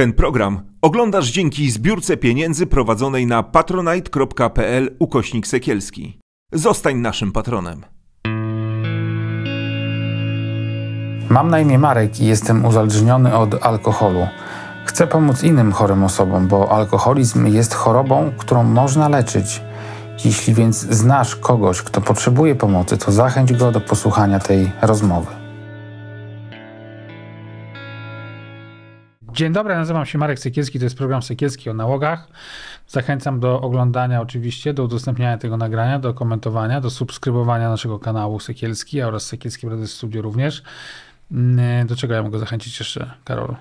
Ten program oglądasz dzięki zbiórce pieniędzy prowadzonej na patronite.pl ukośnik sekielski. Zostań naszym patronem. Mam na imię Marek i jestem uzależniony od alkoholu. Chcę pomóc innym chorym osobom, bo alkoholizm jest chorobą, którą można leczyć. Jeśli więc znasz kogoś, kto potrzebuje pomocy, to zachęć go do posłuchania tej rozmowy. Dzień dobry, nazywam się Marek Sekielski, to jest program Sekielski o nałogach. Zachęcam do oglądania oczywiście, do udostępniania tego nagrania, do komentowania, do subskrybowania naszego kanału Sekielski oraz Sekielski Brady Studio również. Mm, do czego ja mogę zachęcić jeszcze, Karol?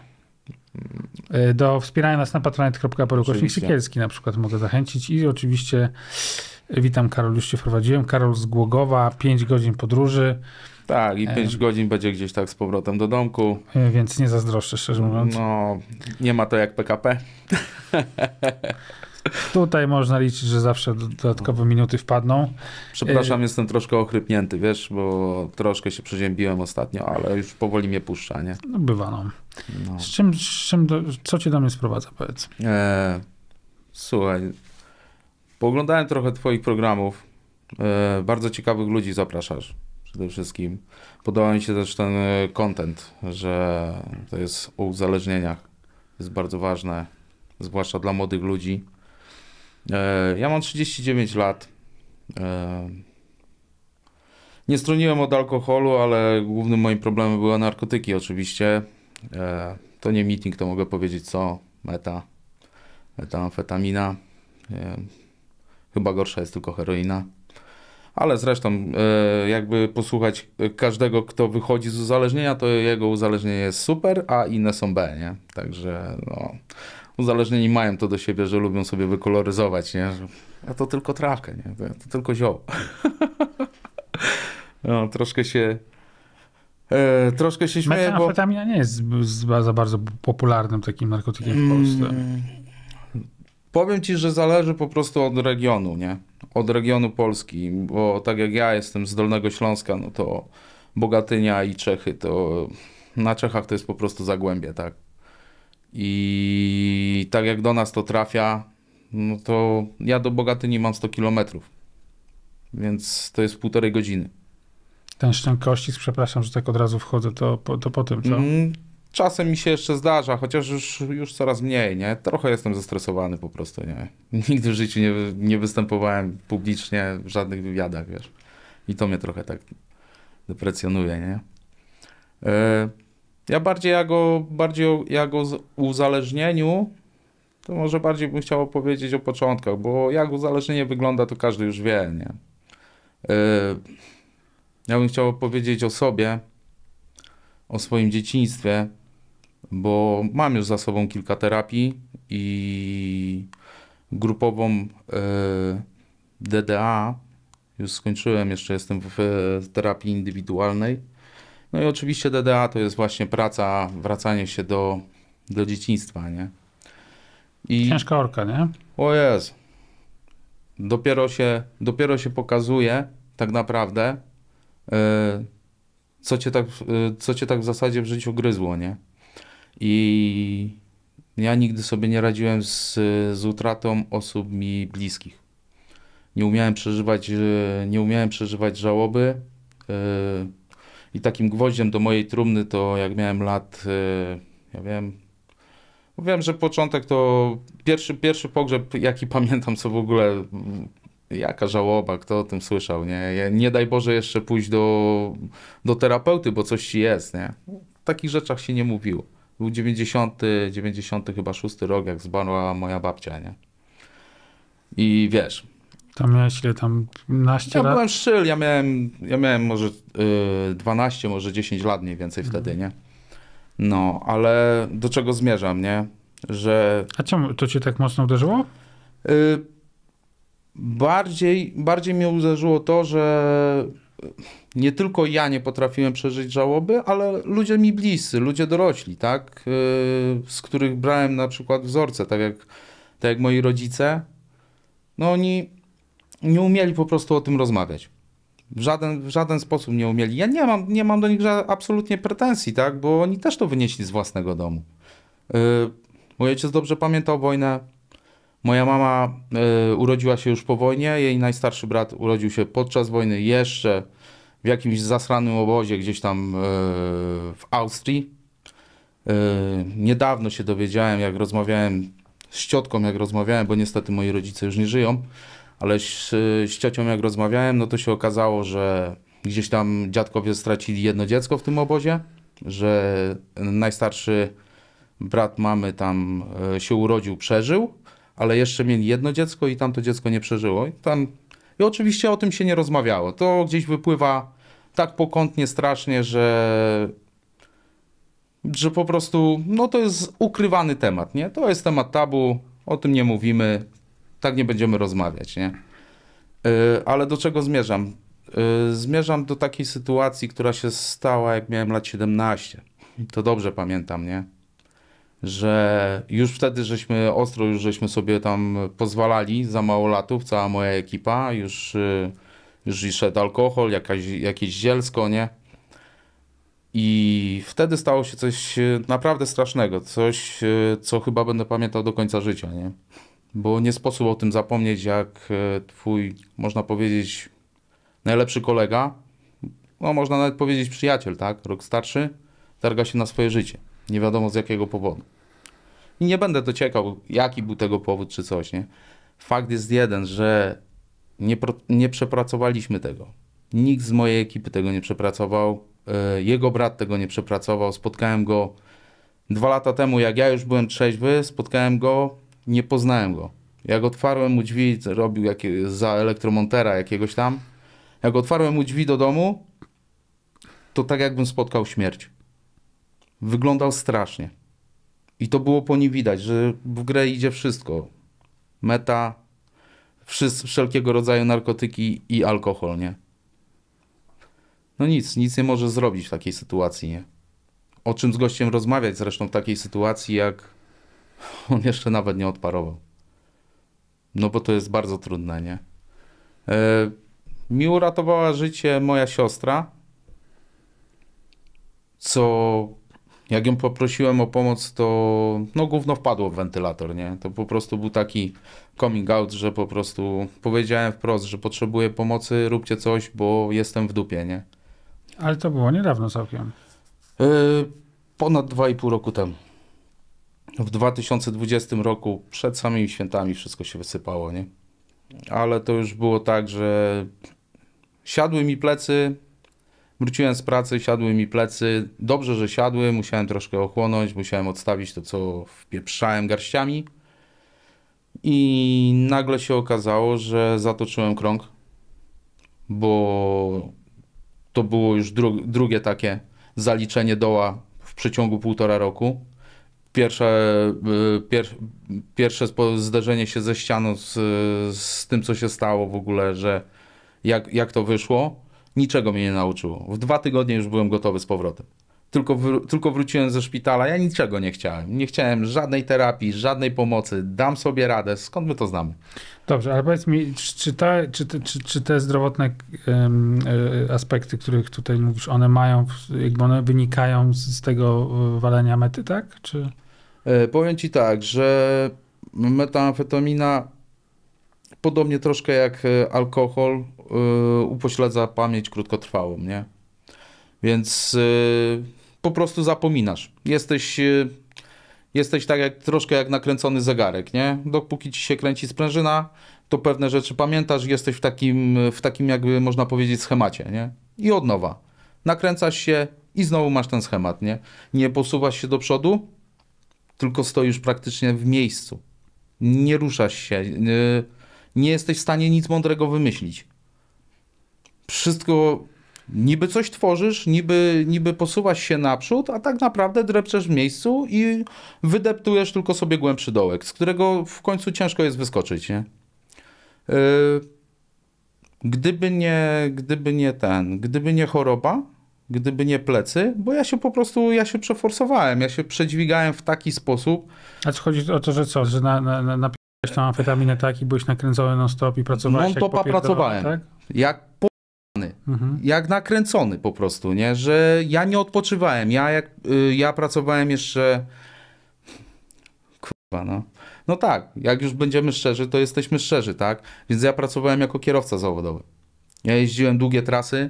E, do wspierania nas na patronite.pl Kośnik Sekielski na przykład mogę zachęcić i oczywiście witam Karol, już Cię wprowadziłem. Karol z Głogowa, 5 godzin podróży. Tak, i 5 e. godzin będzie gdzieś tak z powrotem do domku. E, więc nie zazdroszczę, szczerze mówiąc. No, nie ma to jak PKP. Tutaj można liczyć, że zawsze dodatkowe minuty wpadną. Przepraszam, e. jestem troszkę ochrypnięty, wiesz, bo troszkę się przeziębiłem ostatnio, ale już powoli mnie puszcza, nie? No, bywa, no. no. Z czym, z czym do, co cię do mnie sprowadza, powiedz? E, słuchaj, pooglądałem trochę twoich programów. E, bardzo ciekawych ludzi zapraszasz przede wszystkim. Podoba mi się też ten e, content, że to jest o uzależnieniach. Jest bardzo ważne, zwłaszcza dla młodych ludzi. E, ja mam 39 lat. E, nie stroniłem od alkoholu, ale głównym moim problemem były narkotyki oczywiście. To nie meeting, to mogę powiedzieć co? Meta, metamfetamina. Chyba gorsza jest tylko heroina ale zresztą e, jakby posłuchać każdego, kto wychodzi z uzależnienia, to jego uzależnienie jest super, a inne są B, nie? Także no, uzależnieni mają to do siebie, że lubią sobie wykoloryzować, nie? Że, a to tylko trawkę, nie? To, tylko zioło. no, troszkę się Yy, troszkę się śmieję, Metamfetamina nie jest za bardzo popularnym takim narkotykiem w Polsce. Mm, powiem ci, że zależy po prostu od regionu, nie? od regionu Polski, bo tak jak ja jestem z Dolnego Śląska, no to Bogatynia i Czechy, to na Czechach to jest po prostu zagłębie, tak. I tak jak do nas to trafia, no to ja do Bogatyni mam 100 kilometrów, więc to jest półtorej godziny. Ten Szczękościsk, przepraszam, że tak od razu wchodzę, to, to po tym, co? Mm, Czasem mi się jeszcze zdarza, chociaż już, już coraz mniej, nie? Trochę jestem zestresowany po prostu, nie? Nigdy w życiu nie, nie występowałem publicznie w żadnych wywiadach, wiesz. I to mnie trochę tak deprecjonuje, nie? E, ja bardziej jako o, bardziej o, jak o uzależnieniu, to może bardziej bym chciał opowiedzieć o początkach, bo jak uzależnienie wygląda, to każdy już wie, nie? E, ja bym chciał opowiedzieć o sobie, o swoim dzieciństwie, bo mam już za sobą kilka terapii i grupową e, DDA już skończyłem, jeszcze jestem w terapii indywidualnej. No i oczywiście DDA to jest właśnie praca, wracanie się do, do dzieciństwa, nie? I... Ciężka orka, nie? O jest. Dopiero się, dopiero się pokazuje tak naprawdę, yy, co, cię tak, yy, co cię tak w zasadzie w życiu gryzło, nie? I ja nigdy sobie nie radziłem z, z utratą osób mi bliskich. Nie umiałem przeżywać, e, nie umiałem przeżywać żałoby. E, I takim gwoździem do mojej trumny to jak miałem lat, e, ja wiem, no wiem, że początek to pierwszy, pierwszy pogrzeb, jaki pamiętam, co w ogóle jaka żałoba, kto o tym słyszał, nie? Nie daj Boże jeszcze pójść do, do terapeuty, bo coś ci jest, nie? takich rzeczach się nie mówiło. Był 90, 90 chyba szósty rok, jak zmarła moja babcia, nie? I wiesz. Tam miałeś ile tam? 12 ja lat? byłem szyl, ja miałem, ja miałem może yy, 12, może 10 lat mniej więcej mhm. wtedy, nie? No, ale do czego zmierzam, nie? Że... A czemu? To cię tak mocno uderzyło? Yy, bardziej, bardziej mnie uderzyło to, że nie tylko ja nie potrafiłem przeżyć żałoby, ale ludzie mi bliscy, ludzie dorośli, tak, y, z których brałem na przykład wzorce, tak jak, tak jak moi rodzice, no oni nie umieli po prostu o tym rozmawiać. W żaden, w żaden sposób nie umieli. Ja nie mam, nie mam do nich absolutnie pretensji, tak, bo oni też to wynieśli z własnego domu. Y, mój ojciec dobrze pamiętał wojnę Moja mama y, urodziła się już po wojnie, jej najstarszy brat urodził się podczas wojny jeszcze w jakimś zasranym obozie gdzieś tam y, w Austrii. Y, niedawno się dowiedziałem, jak rozmawiałem z ciotką, jak rozmawiałem, bo niestety moi rodzice już nie żyją, ale z, z ciocią jak rozmawiałem, no to się okazało, że gdzieś tam dziadkowie stracili jedno dziecko w tym obozie, że najstarszy brat mamy tam się urodził, przeżył, ale jeszcze mieli jedno dziecko i tamto dziecko nie przeżyło. I, tam... I oczywiście o tym się nie rozmawiało. To gdzieś wypływa tak pokątnie, strasznie, że że po prostu, no to jest ukrywany temat, nie? To jest temat tabu, o tym nie mówimy, tak nie będziemy rozmawiać, nie? Y, ale do czego zmierzam? Y, zmierzam do takiej sytuacji, która się stała, jak miałem lat 17. To dobrze pamiętam, nie? że już wtedy żeśmy ostro, już żeśmy sobie tam pozwalali za mało latów, cała moja ekipa, już, y, już szedł alkohol, jakaś, jakieś zielsko, nie? I wtedy stało się coś y, naprawdę strasznego, coś, y, co chyba będę pamiętał do końca życia, nie? Bo nie sposób o tym zapomnieć, jak twój, można powiedzieć, najlepszy kolega, no można nawet powiedzieć przyjaciel, tak? Rok starszy, targa się na swoje życie. Nie wiadomo z jakiego powodu. I nie będę dociekał, jaki był tego powód czy coś, nie? Fakt jest jeden, że nie, nie przepracowaliśmy tego. Nikt z mojej ekipy tego nie przepracował. E, jego brat tego nie przepracował. Spotkałem go dwa lata temu, jak ja już byłem trzeźwy, spotkałem go, nie poznałem go. Jak otwarłem mu drzwi, robił jakie, za elektromontera jakiegoś tam. Jak otwarłem mu drzwi do domu, to tak jakbym spotkał śmierć. Wyglądał strasznie. I to było po nim widać, że w grę idzie wszystko. Meta, wszelkiego rodzaju narkotyki i alkohol, nie? No nic, nic nie może zrobić w takiej sytuacji, nie? O czym z gościem rozmawiać zresztą w takiej sytuacji, jak on jeszcze nawet nie odparował. No bo to jest bardzo trudne, nie? Yy, mi uratowała życie moja siostra, co jak ją poprosiłem o pomoc, to no gówno wpadło w wentylator, nie? To po prostu był taki coming out, że po prostu powiedziałem wprost, że potrzebuję pomocy, róbcie coś, bo jestem w dupie, nie? Ale to było niedawno całkiem. Yy, ponad 2,5 roku temu. W 2020 roku, przed samymi świętami, wszystko się wysypało, nie? Ale to już było tak, że siadły mi plecy, Wróciłem z pracy, siadły mi plecy. Dobrze, że siadły, musiałem troszkę ochłonąć, musiałem odstawić to, co wpieprzałem garściami. I nagle się okazało, że zatoczyłem krąg, bo to było już dru drugie takie zaliczenie doła w przeciągu półtora roku. Pierwsze, y, pier pierwsze zderzenie się ze ścianą, z, z tym, co się stało w ogóle, że jak, jak to wyszło. Niczego mnie nie nauczyło. W dwa tygodnie już byłem gotowy z powrotem. Tylko, wr- tylko wróciłem ze szpitala, ja niczego nie chciałem. Nie chciałem żadnej terapii, żadnej pomocy. Dam sobie radę. Skąd my to znamy? Dobrze, ale powiedz mi, czy, czy, te, czy, czy te zdrowotne um, aspekty, których tutaj mówisz, one mają, jakby one wynikają z tego e, walenia mety, tak? Czy... E, powiem ci tak, że metamfetamina Podobnie troszkę jak e, alkohol e, upośledza pamięć krótkotrwałą, nie? Więc e, po prostu zapominasz. Jesteś, jesteś tak jak troszkę jak nakręcony zegarek, nie? Dopóki ci się kręci sprężyna, to pewne rzeczy pamiętasz, jesteś w takim, w takim jakby można powiedzieć schemacie, nie? I od nowa. Nakręcasz się i znowu masz ten schemat, nie? Nie posuwasz się do przodu, tylko stoisz praktycznie w miejscu. Nie ruszasz się. Yy, nie jesteś w stanie nic mądrego wymyślić. Wszystko niby coś tworzysz, niby, niby posuwasz się naprzód, a tak naprawdę drepczesz w miejscu i wydeptujesz tylko sobie głębszy dołek, z którego w końcu ciężko jest wyskoczyć, nie? Y, gdyby nie, gdyby nie ten, gdyby nie choroba, gdyby nie plecy, bo ja się po prostu, ja się przeforsowałem, ja się przedźwigałem w taki sposób. A co chodzi o to, że co, że na, na, na też tam amfetaminę tak i byłeś nakręcony non-stop i pracowałeś Non-topa jak pracowałem. Tak? Jak po***ny. Mhm. Jak nakręcony po prostu, nie? Że ja nie odpoczywałem. Ja, jak, y, ja pracowałem jeszcze... Kurwa, no. No tak, jak już będziemy szczerzy, to jesteśmy szczerzy, tak? Więc ja pracowałem jako kierowca zawodowy. Ja jeździłem długie trasy,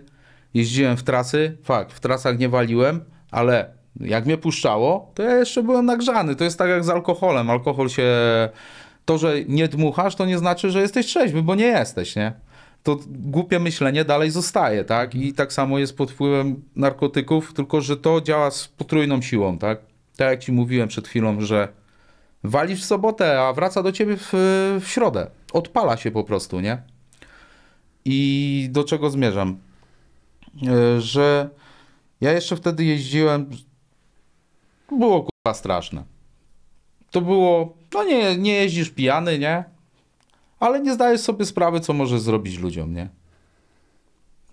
jeździłem w trasy, fakt, w trasach nie waliłem, ale jak mnie puszczało, to ja jeszcze byłem nagrzany. To jest tak jak z alkoholem. Alkohol się to, że nie dmuchasz, to nie znaczy, że jesteś trzeźwy, bo nie jesteś, nie? To głupie myślenie dalej zostaje, tak? I tak samo jest pod wpływem narkotyków, tylko że to działa z potrójną siłą, tak? Tak jak ci mówiłem przed chwilą, że walisz w sobotę, a wraca do ciebie w, w środę. Odpala się po prostu, nie? I do czego zmierzam? E, że ja jeszcze wtedy jeździłem. Było kurwa straszne. To było no nie, nie jeździsz pijany, nie? Ale nie zdajesz sobie sprawy, co możesz zrobić ludziom, nie?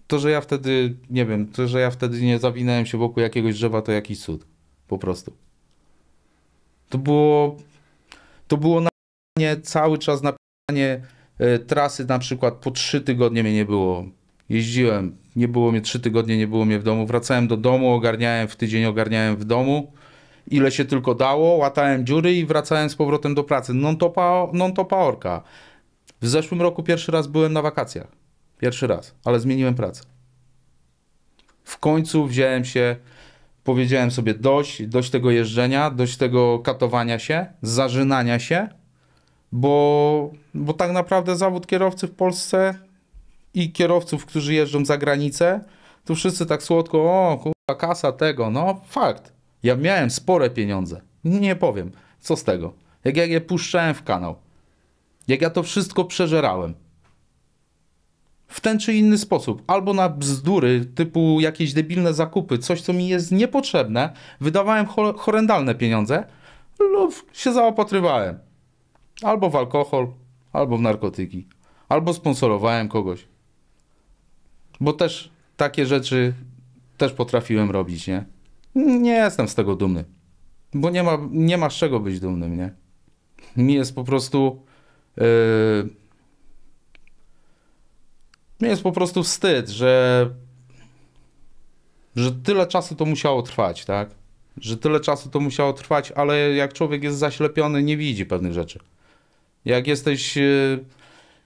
To, że ja wtedy, nie wiem, to, że ja wtedy nie zawinąłem się wokół jakiegoś drzewa, to jakiś cud. Po prostu. To było, to było na cały czas na y, e, trasy na przykład po trzy tygodnie mnie nie było. Jeździłem, nie było mnie trzy tygodnie, nie było mnie w domu. Wracałem do domu, ogarniałem w tydzień, ogarniałem w domu ile się tylko dało, łatałem dziury i wracałem z powrotem do pracy. Non-topa orka. W zeszłym roku pierwszy raz byłem na wakacjach. Pierwszy raz, ale zmieniłem pracę. W końcu wziąłem się, powiedziałem sobie dość, dość tego jeżdżenia, dość tego katowania się, zażynania się, bo, bo tak naprawdę zawód kierowcy w Polsce i kierowców, którzy jeżdżą za granicę, tu wszyscy tak słodko, o kurwa, kasa tego, no fakt. Ja miałem spore pieniądze. Nie powiem, co z tego. Jak ja je puszczałem w kanał. Jak ja to wszystko przeżerałem. W ten czy inny sposób. Albo na bzdury typu jakieś debilne zakupy, coś co mi jest niepotrzebne. Wydawałem ho horrendalne pieniądze lub się zaopatrywałem. Albo w alkohol, albo w narkotyki. Albo sponsorowałem kogoś. Bo też takie rzeczy też potrafiłem robić, nie? Nie jestem z tego dumny, bo nie ma, nie ma z czego być dumnym, nie? Mi jest po prostu... Yy... jest po prostu wstyd, że, że tyle czasu to musiało trwać, tak? Że tyle czasu to musiało trwać, ale jak człowiek jest zaślepiony, nie widzi pewnych rzeczy. Jak jesteś, yy,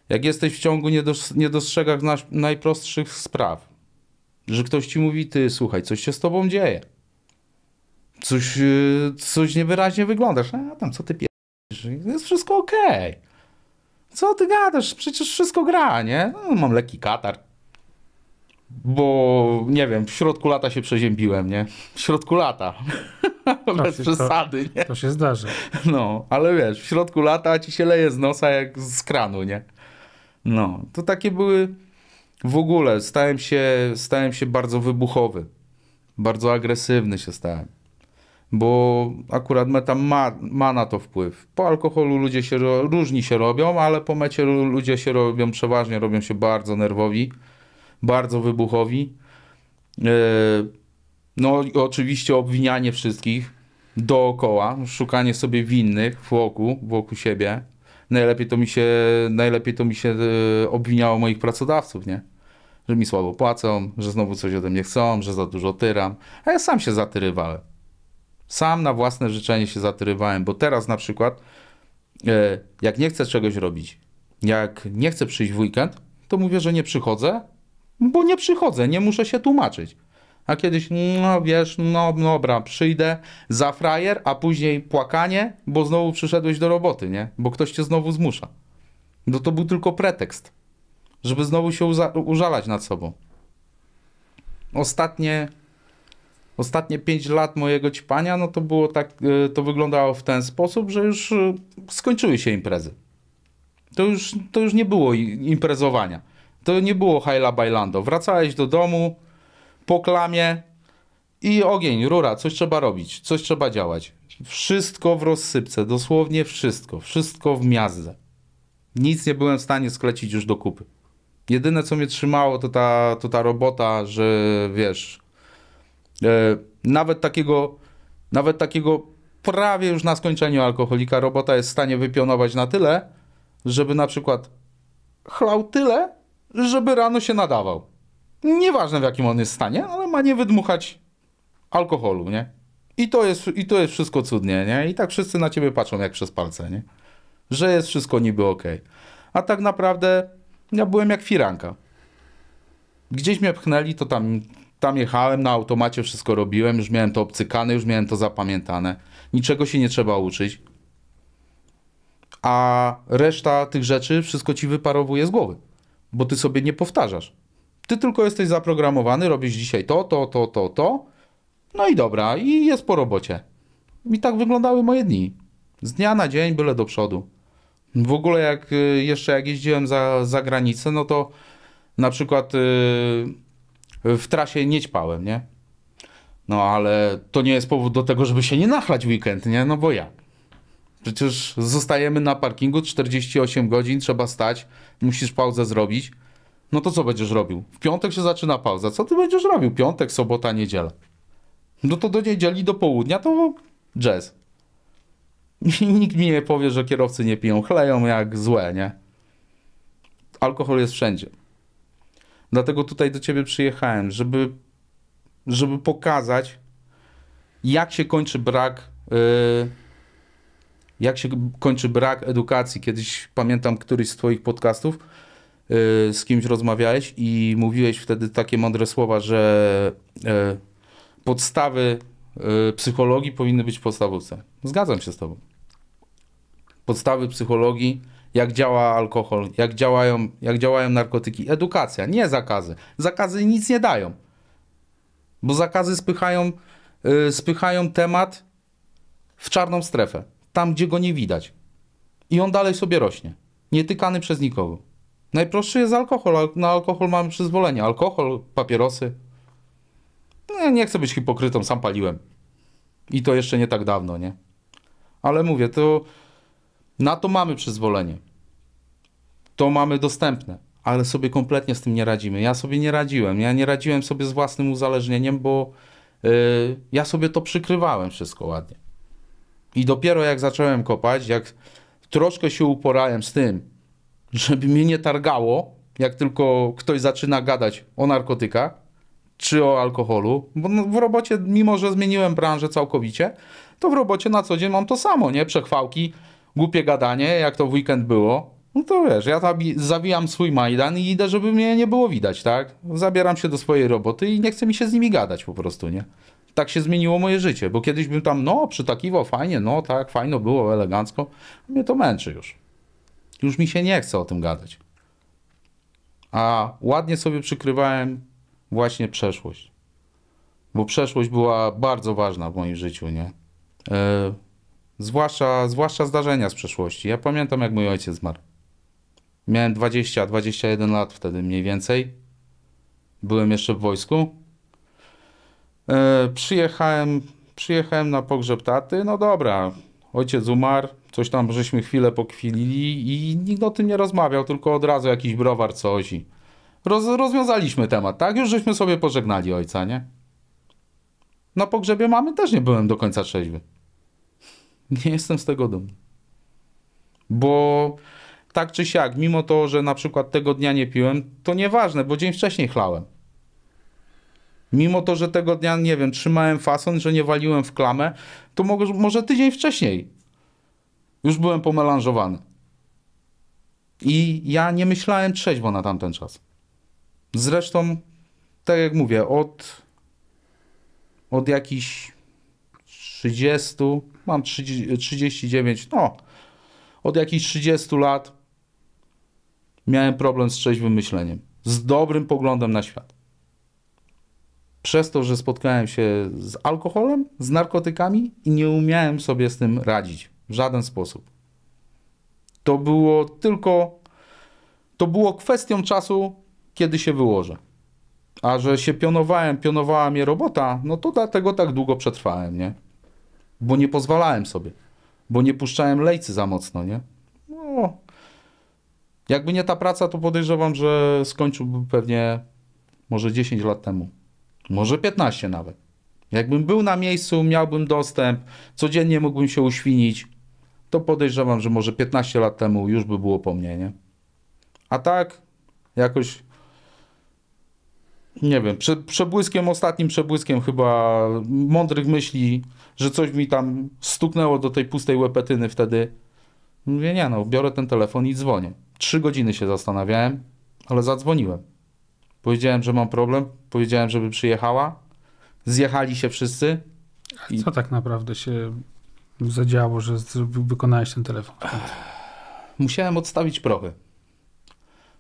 jak jesteś w ciągu, nie, dos, nie dostrzegasz najprostszych spraw. Że ktoś ci mówi, ty słuchaj, coś się z tobą dzieje coś, e, coś niewyraźnie wyglądasz. A tam, co ty pierdolisz? Jest wszystko okej. Okay. Co ty gadasz? Przecież wszystko gra, nie? No, mam lekki katar. Bo, nie wiem, w środku lata się przeziębiłem, nie? W środku lata. Bez się, przesady, to, nie? To się zdarzy. No, ale wiesz, w środku lata ci się leje z nosa jak z kranu, nie? No, to takie były... W ogóle stałem się, stałem się bardzo wybuchowy. Bardzo agresywny się stałem bo akurat meta ma, ma na to wpływ. Po alkoholu ludzie się różni się robią, ale po mecie ludzie się robią przeważnie, robią się bardzo nerwowi, bardzo wybuchowi. E, no i oczywiście obwinianie wszystkich dookoła, szukanie sobie winnych wokół, wokół siebie. Najlepiej to mi się, najlepiej to mi się e, obwiniało moich pracodawców, nie? Że mi słabo płacą, że znowu coś ode mnie chcą, że za dużo tyram. A ja sam się zatyrywałem. Sam na własne życzenie się zatrywałem, bo teraz na przykład, e, jak nie chcę czegoś robić, jak nie chcę przyjść w weekend, to mówię, że nie przychodzę, bo nie przychodzę, nie muszę się tłumaczyć. A kiedyś, no wiesz, no dobra, przyjdę za frajer, a później płakanie, bo znowu przyszedłeś do roboty, nie? Bo ktoś cię znowu zmusza. No to był tylko pretekst, żeby znowu się użalać nad sobą. Ostatnie ostatnie 5 lat mojego ćpania, no to było tak, e, to wyglądało w ten sposób, że już e, skończyły się imprezy. To już, to już nie było imprezowania. To nie było Haila bailando. Wracałeś do domu po klamie i ogień, rura, coś trzeba robić, coś trzeba działać. Wszystko w rozsypce, dosłownie wszystko, wszystko w miazdę. Nic nie byłem w stanie sklecić już do kupy. Jedyne co mnie trzymało to ta, to ta robota, że wiesz, E, nawet takiego, nawet takiego prawie już na skończeniu alkoholika robota jest w stanie wypionować na tyle, żeby na przykład chlał tyle, żeby rano się nadawał. Nieważne w jakim on jest stanie, ale ma nie wydmuchać alkoholu, nie? I to jest, i to jest wszystko cudnie, nie? I tak wszyscy na ciebie patrzą jak przez palce, nie? Że jest wszystko niby ok. A tak naprawdę ja byłem jak firanka. Gdzieś mnie pchnęli, to tam tam jechałem, na automacie wszystko robiłem, już miałem to obcykane, już miałem to zapamiętane. Niczego się nie trzeba uczyć. A reszta tych rzeczy wszystko ci wyparowuje z głowy, bo ty sobie nie powtarzasz. Ty tylko jesteś zaprogramowany, robisz dzisiaj to, to, to, to, to. No i dobra, i jest po robocie. I tak wyglądały moje dni. Z dnia na dzień, byle do przodu. W ogóle jak y, jeszcze jak jeździłem za, za granicę, no to na przykład y, w trasie ćpałem, nie? No ale to nie jest powód do tego, żeby się nie nachlać w weekend, nie? No bo jak? Przecież zostajemy na parkingu 48 godzin, trzeba stać, musisz pauzę zrobić. No to co będziesz robił? W piątek się zaczyna pauza. Co ty będziesz robił? Piątek, sobota, niedziela. No to do niedzieli, do południa to jazz. nikt mi nie powie, że kierowcy nie piją, chleją jak złe, nie? Alkohol jest wszędzie. Dlatego tutaj do ciebie przyjechałem, żeby, żeby pokazać, jak się kończy brak. Yy, jak się kończy brak edukacji. Kiedyś pamiętam któryś z Twoich podcastów, yy, z kimś rozmawiałeś i mówiłeś wtedy takie mądre słowa, że yy, podstawy y, psychologii powinny być w podstawówce. Zgadzam się z Tobą. Podstawy psychologii jak działa alkohol, jak działają, jak działają narkotyki. Edukacja, nie zakazy. Zakazy nic nie dają, bo zakazy spychają, yy, spychają temat w czarną strefę, tam gdzie go nie widać. I on dalej sobie rośnie, nietykany przez nikogo. Najprostszy jest alkohol, na alkohol mamy przyzwolenie. Alkohol, papierosy. No, nie chcę być hipokrytą, sam paliłem. I to jeszcze nie tak dawno, nie? Ale mówię, to na to mamy przyzwolenie. To mamy dostępne, ale sobie kompletnie z tym nie radzimy. Ja sobie nie radziłem. Ja nie radziłem sobie z własnym uzależnieniem, bo yy, ja sobie to przykrywałem wszystko ładnie. I dopiero jak zacząłem kopać, jak troszkę się uporałem z tym, żeby mnie nie targało, jak tylko ktoś zaczyna gadać o narkotykach czy o alkoholu, bo no, w robocie, mimo że zmieniłem branżę całkowicie, to w robocie na co dzień mam to samo, nie? Przechwałki, głupie gadanie, jak to w weekend było, no to wiesz, ja tam zawijam swój Majdan i idę, żeby mnie nie było widać, tak? Zabieram się do swojej roboty i nie chcę mi się z nimi gadać po prostu, nie? Tak się zmieniło moje życie, bo kiedyś bym tam, no, przytakiwał, fajnie, no, tak, fajno było, elegancko. Mnie to męczy już. Już mi się nie chce o tym gadać. A ładnie sobie przykrywałem właśnie przeszłość. Bo przeszłość była bardzo ważna w moim życiu, nie? Yy, Zwłaszcza, zwłaszcza zdarzenia z przeszłości. Ja pamiętam, jak mój ojciec zmarł. Miałem 20-21 lat wtedy mniej więcej. Byłem jeszcze w wojsku. E, przyjechałem, przyjechałem na pogrzeb taty. No dobra, ojciec umarł, coś tam żeśmy chwilę pokwilili i nikt o tym nie rozmawiał, tylko od razu jakiś browar coś i roz, rozwiązaliśmy temat, tak? Już żeśmy sobie pożegnali ojca, nie? Na pogrzebie mamy też nie byłem do końca trzeźwy. Nie jestem z tego dumny. Bo tak czy siak, mimo to, że na przykład tego dnia nie piłem, to nieważne, bo dzień wcześniej chlałem. Mimo to, że tego dnia, nie wiem, trzymałem fason, że nie waliłem w klamę, to może, może tydzień wcześniej już byłem pomelanżowany. I ja nie myślałem trzeźwo na tamten czas. Zresztą, tak jak mówię, od, od jakichś 30 mam 30, 39, no od jakichś 30 lat miałem problem z trzeźwym myśleniem, z dobrym poglądem na świat. Przez to, że spotkałem się z alkoholem, z narkotykami i nie umiałem sobie z tym radzić w żaden sposób. To było tylko, to było kwestią czasu, kiedy się wyłożę. A że się pionowałem, pionowała mnie robota, no to dlatego tak długo przetrwałem, nie? bo nie pozwalałem sobie, bo nie puszczałem lejcy za mocno, nie? No. Jakby nie ta praca, to podejrzewam, że skończyłbym pewnie może 10 lat temu, może 15 nawet. Jakbym był na miejscu, miałbym dostęp, codziennie mógłbym się uświnić, to podejrzewam, że może 15 lat temu już by było po mnie, nie? A tak jakoś nie wiem, przed przebłyskiem, ostatnim przebłyskiem chyba mądrych myśli że coś mi tam stuknęło do tej pustej łepetyny wtedy. Mówię, nie no, biorę ten telefon i dzwonię. Trzy godziny się zastanawiałem, ale zadzwoniłem. Powiedziałem, że mam problem, powiedziałem, żeby przyjechała. Zjechali się wszyscy. I... Co tak naprawdę się zadziało, że wykonałeś ten telefon? Musiałem odstawić prochy.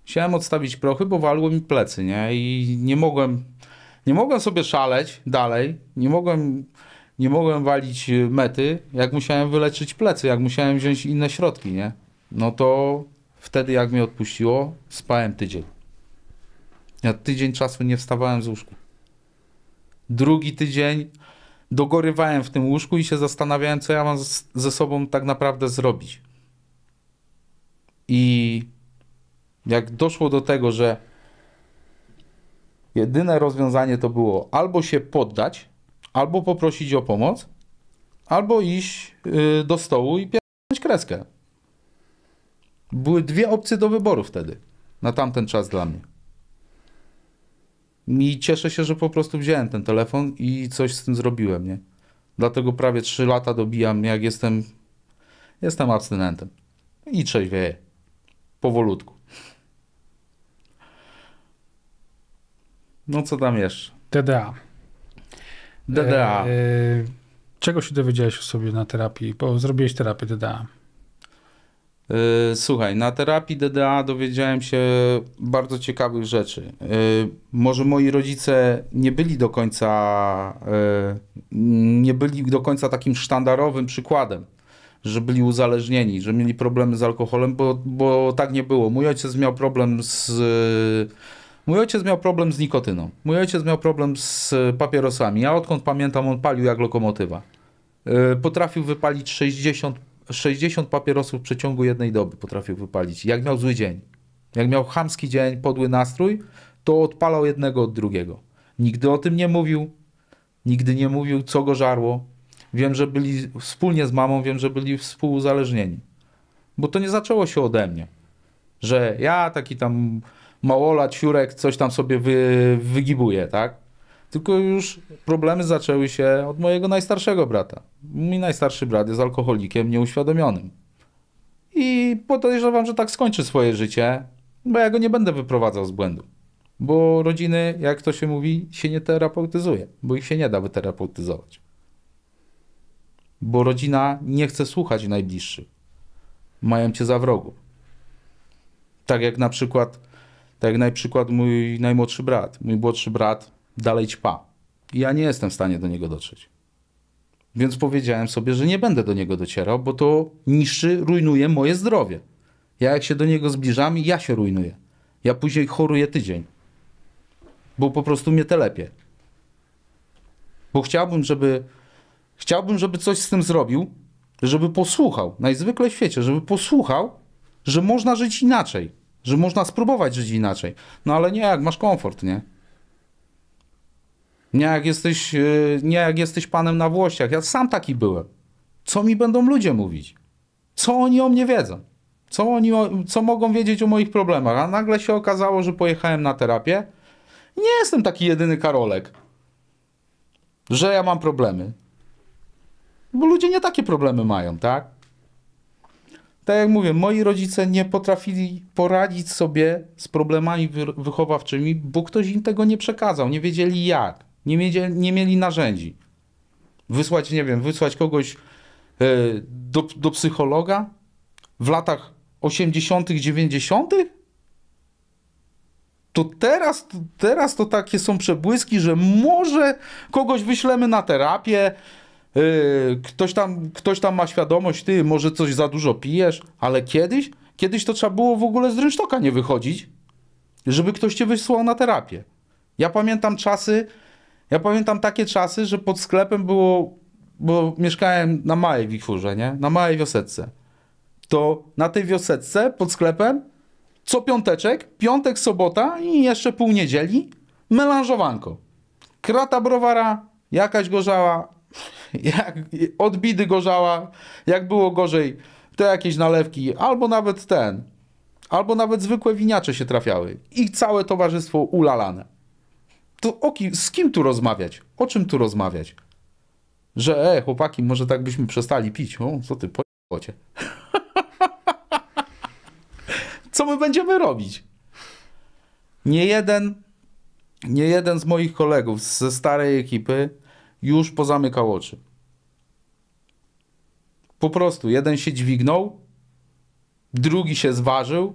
Musiałem odstawić prochy, bo walły mi plecy, nie? I nie mogłem, nie mogłem sobie szaleć dalej. Nie mogłem nie mogłem walić y, mety, jak musiałem wyleczyć plecy, jak musiałem wziąć inne środki, nie? No to wtedy, jak mnie odpuściło, spałem tydzień. Ja tydzień czasu nie wstawałem z łóżka. Drugi tydzień dogorywałem w tym łóżku i się zastanawiałem, co ja mam ze sobą tak naprawdę zrobić. I jak doszło do tego, że jedyne rozwiązanie to było albo się poddać, albo poprosić o pomoc, albo iść y, do stołu i pierdolić kreskę. Były dwie opcje do wyboru wtedy, na tamten czas dla mnie. I cieszę się, że po prostu wziąłem ten telefon i coś z tym zrobiłem, nie? Dlatego prawie trzy lata dobijam, jak jestem, jestem abstynentem. I trzeźwieję. Powolutku. No co tam jeszcze? TDA. DDA. E, e, czego się dowiedziałeś o sobie na terapii? Bo zrobiłeś terapię DDA. E, słuchaj, na terapii DDA dowiedziałem się bardzo ciekawych rzeczy. E, może moi rodzice nie byli do końca e, nie byli do końca takim sztandarowym przykładem, że byli uzależnieni, że mieli problemy z alkoholem, bo, bo tak nie było. Mój ojciec miał problem z Mój ojciec miał problem z nikotyną. Mój ojciec miał problem z e, papierosami. Ja odkąd pamiętam, on palił jak lokomotywa. E, potrafił wypalić 60, 60 papierosów w przeciągu jednej doby. Potrafił wypalić. Jak miał zły dzień, jak miał chamski dzień, podły nastrój, to odpalał jednego od drugiego. Nigdy o tym nie mówił. Nigdy nie mówił, co go żarło. Wiem, że byli wspólnie z mamą, wiem, że byli współuzależnieni. Bo to nie zaczęło się ode mnie. Że ja taki tam małola, ciurek coś tam sobie wy, wygibuje, tak? Tylko już problemy zaczęły się od mojego najstarszego brata. Mój najstarszy brat jest alkoholikiem nieuświadomionym. I podejrzewam, że tak skończy swoje życie, bo ja go nie będę wyprowadzał z błędu. Bo rodziny, jak to się mówi, się nie terapeutyzuje, bo ich się nie da wyterapeutyzować. Bo rodzina nie chce słuchać najbliższych. Mają cię za wrogu. Tak jak na przykład tak jak na przykład mój najmłodszy brat. Mój młodszy brat dalej ćpa. I ja nie jestem w stanie do niego dotrzeć. Więc powiedziałem sobie, że nie będę do niego docierał, bo to niszczy, rujnuje moje zdrowie. Ja jak się do niego zbliżam, ja się rujnuję. Ja później choruję tydzień. Bo po prostu mnie telepie. Bo chciałbym, żeby chciałbym, żeby coś z tym zrobił, żeby posłuchał, najzwykle w świecie, żeby posłuchał, że można żyć inaczej. Że można spróbować żyć inaczej. No ale nie jak masz komfort, nie? Nie jak jesteś, y, nie jak jesteś panem na włościach. Ja sam taki byłem. Co mi będą ludzie mówić? Co oni o mnie wiedzą? Co, oni, co mogą wiedzieć o moich problemach? A nagle się okazało, że pojechałem na terapię. Nie jestem taki jedyny Karolek, że ja mam problemy. Bo ludzie nie takie problemy mają, tak? tak jak mówię, moi rodzice nie potrafili poradzić sobie z problemami wychowawczymi, bo ktoś im tego nie przekazał, nie wiedzieli jak, nie, nie mieli narzędzi. Wysłać, nie wiem, wysłać kogoś e, do, do psychologa w latach 80., 90. To teraz, teraz to takie są przebłyski, że może kogoś wyślemy na terapię, Yy, ktoś tam, ktoś tam ma świadomość, ty może coś za dużo pijesz, ale kiedyś, kiedyś to trzeba było w ogóle z rynsztoka nie wychodzić, żeby ktoś cię wysłał na terapię. Ja pamiętam czasy, ja pamiętam takie czasy, że pod sklepem było, bo mieszkałem na małej wichurze, nie? Na małej wiosetce. To na tej wiosetce pod sklepem co piąteczek, piątek, sobota i jeszcze pół niedzieli melanżowanko. Krata browara, jakaś gorzała, jak od bidy gorzała, jak było gorzej, to jakieś nalewki, albo nawet ten, albo nawet zwykłe winiacze się trafiały i całe towarzystwo ulalane. To o kim, z kim tu rozmawiać? O czym tu rozmawiać? Że e, chłopaki, może tak byśmy przestali pić. O, co ty, po cię. co my będziemy robić? Nie jeden, nie jeden z moich kolegów ze starej ekipy już pozamykał oczy. Po prostu jeden się dźwignął, drugi się zważył.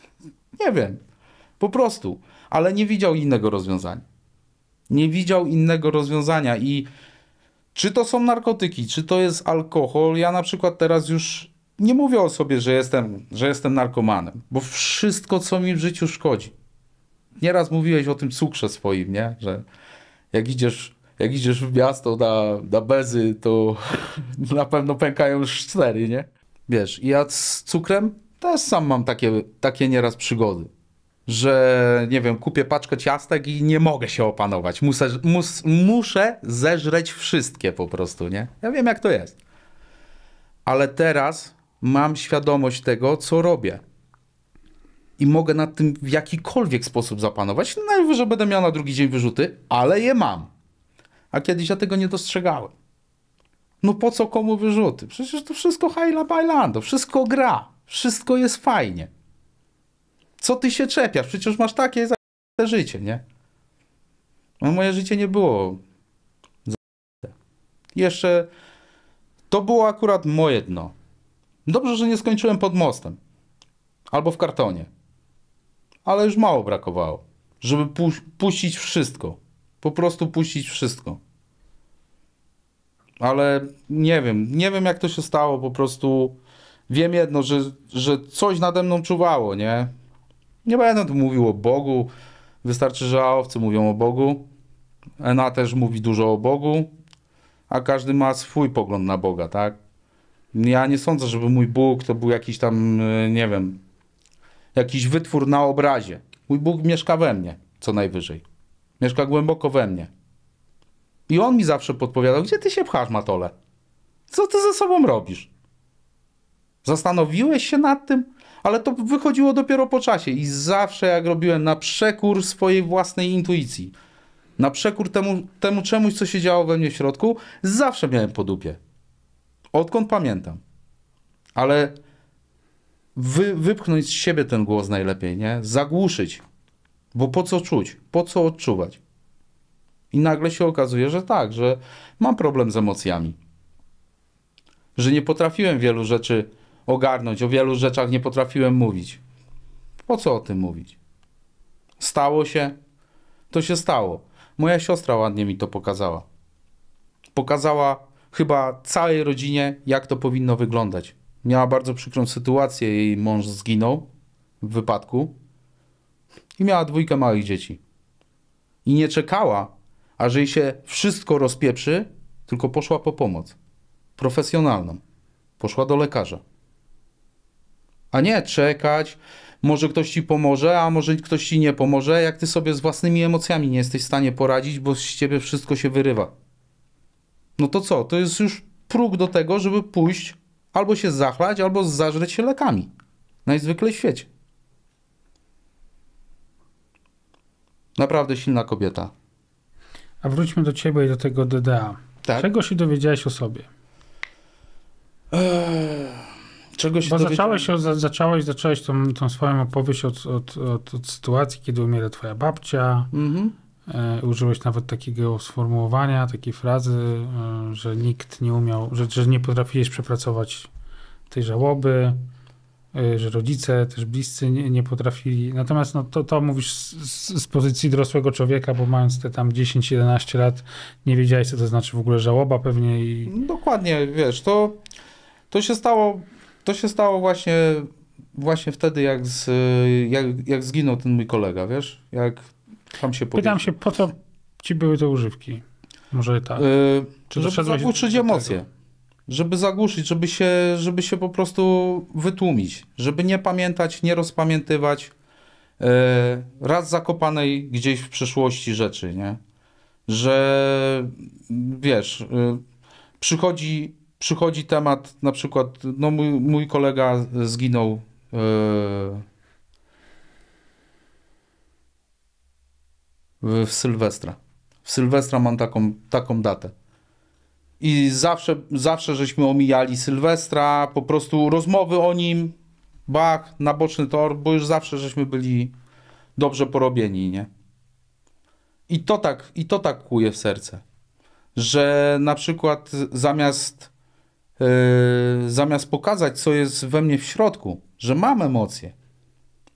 Nie wiem, po prostu, ale nie widział innego rozwiązania. Nie widział innego rozwiązania i czy to są narkotyki, czy to jest alkohol. Ja na przykład teraz już nie mówię o sobie, że jestem, że jestem narkomanem, bo wszystko, co mi w życiu szkodzi. Nieraz mówiłeś o tym cukrze swoim, nie? Że jak idziesz jak idziesz w miasto na, na bezy, to na pewno pękają już cztery, nie? Wiesz, ja z cukrem też sam mam takie, takie nieraz przygody, że nie wiem, kupię paczkę ciastek i nie mogę się opanować. Muszę, mus, muszę zeżreć wszystkie po prostu, nie? Ja wiem, jak to jest. Ale teraz mam świadomość tego, co robię. I mogę nad tym w jakikolwiek sposób zapanować. Najwyżej będę miał na drugi dzień wyrzuty, ale je mam. A kiedyś ja tego nie dostrzegałem. No po co komu wyrzuty? Przecież to wszystko hajla bailando, wszystko gra, wszystko jest fajnie. Co ty się czepiasz? Przecież masz takie za życie, nie? No moje życie nie było za Jeszcze to było akurat moje dno. Dobrze, że nie skończyłem pod mostem albo w kartonie. Ale już mało brakowało, żeby pu puścić wszystko. Po prostu puścić wszystko. Ale nie wiem, nie wiem jak to się stało, po prostu wiem jedno, że, że coś nade mną czuwało, nie? Nie będę tu mówił o Bogu, wystarczy, że owcy mówią o Bogu, Ena też mówi dużo o Bogu, a każdy ma swój pogląd na Boga, tak? Ja nie sądzę, żeby mój Bóg to był jakiś tam, y, nie wiem, jakiś wytwór na obrazie. Mój Bóg mieszka we mnie, co najwyżej. Mieszka głęboko we mnie. I on mi zawsze podpowiadał, gdzie ty się pchasz, Matole? Co ty ze sobą robisz? Zastanowiłeś się nad tym? Ale to wychodziło dopiero po czasie i zawsze jak robiłem na przekór swojej własnej intuicji, na przekór temu, temu czemuś, co się działo we mnie w środku, zawsze miałem po dupie. Odkąd pamiętam. Ale wy, wypchnąć z siebie ten głos najlepiej, nie? Zagłuszyć. Bo po co czuć? Po co odczuwać? I nagle się okazuje, że tak, że mam problem z emocjami. Że nie potrafiłem wielu rzeczy ogarnąć, o wielu rzeczach nie potrafiłem mówić. Po co o tym mówić? Stało się, to się stało. Moja siostra ładnie mi to pokazała. Pokazała chyba całej rodzinie, jak to powinno wyglądać. Miała bardzo przykrą sytuację, jej mąż zginął w wypadku i miała dwójkę małych dzieci. I nie czekała, aż jej się wszystko rozpieprzy, tylko poszła po pomoc profesjonalną. Poszła do lekarza. A nie czekać, może ktoś ci pomoże, a może ktoś ci nie pomoże, jak ty sobie z własnymi emocjami nie jesteś w stanie poradzić, bo z ciebie wszystko się wyrywa. No to co? To jest już próg do tego, żeby pójść albo się zachlać, albo zażreć się lekami. Najzwyklej w świecie. Naprawdę silna kobieta. A wróćmy do ciebie i do tego DDA. Tak? Czego się dowiedziałeś o sobie? Eee... Czego się Bo zacząłeś, od, zacząłeś, zacząłeś tą, tą swoją opowieść od, od, od, od sytuacji, kiedy umiera twoja babcia. Mm-hmm. E, użyłeś nawet takiego sformułowania, takiej frazy, e, że nikt nie umiał, że, że nie potrafiłeś przepracować tej żałoby. Y, że rodzice, też bliscy nie, nie potrafili. Natomiast no, to, to mówisz z, z, pozycji dorosłego człowieka, bo mając te tam 10-11 lat, nie wiedziałeś, co to znaczy w ogóle żałoba pewnie i... Dokładnie, wiesz, to, to się stało, to się stało właśnie, właśnie wtedy, jak, z, jak, jak zginął ten mój kolega, wiesz, jak tam się pobiegł. Pytam się, po co ci były te używki? Może tak. Yy, Czy Żeby zakłócić emocje. Tego? żeby zagłuszyć, żeby się, żeby się po prostu wytłumić, żeby nie pamiętać, nie rozpamiętywać yy, raz zakopanej gdzieś w przeszłości rzeczy, nie? Że wiesz, yy, przychodzi, przychodzi temat, na przykład, no mój, mój kolega zginął. Yy, w Sylwestra. W Sylwestra mam taką, taką datę. I zawsze, zawsze żeśmy omijali Sylwestra, po prostu rozmowy o nim, bach, na boczny tor, bo już zawsze żeśmy byli dobrze porobieni, nie? I to tak, i to tak kłuje w serce, że na przykład zamiast, yy, zamiast pokazać, co jest we mnie w środku, że mam emocje,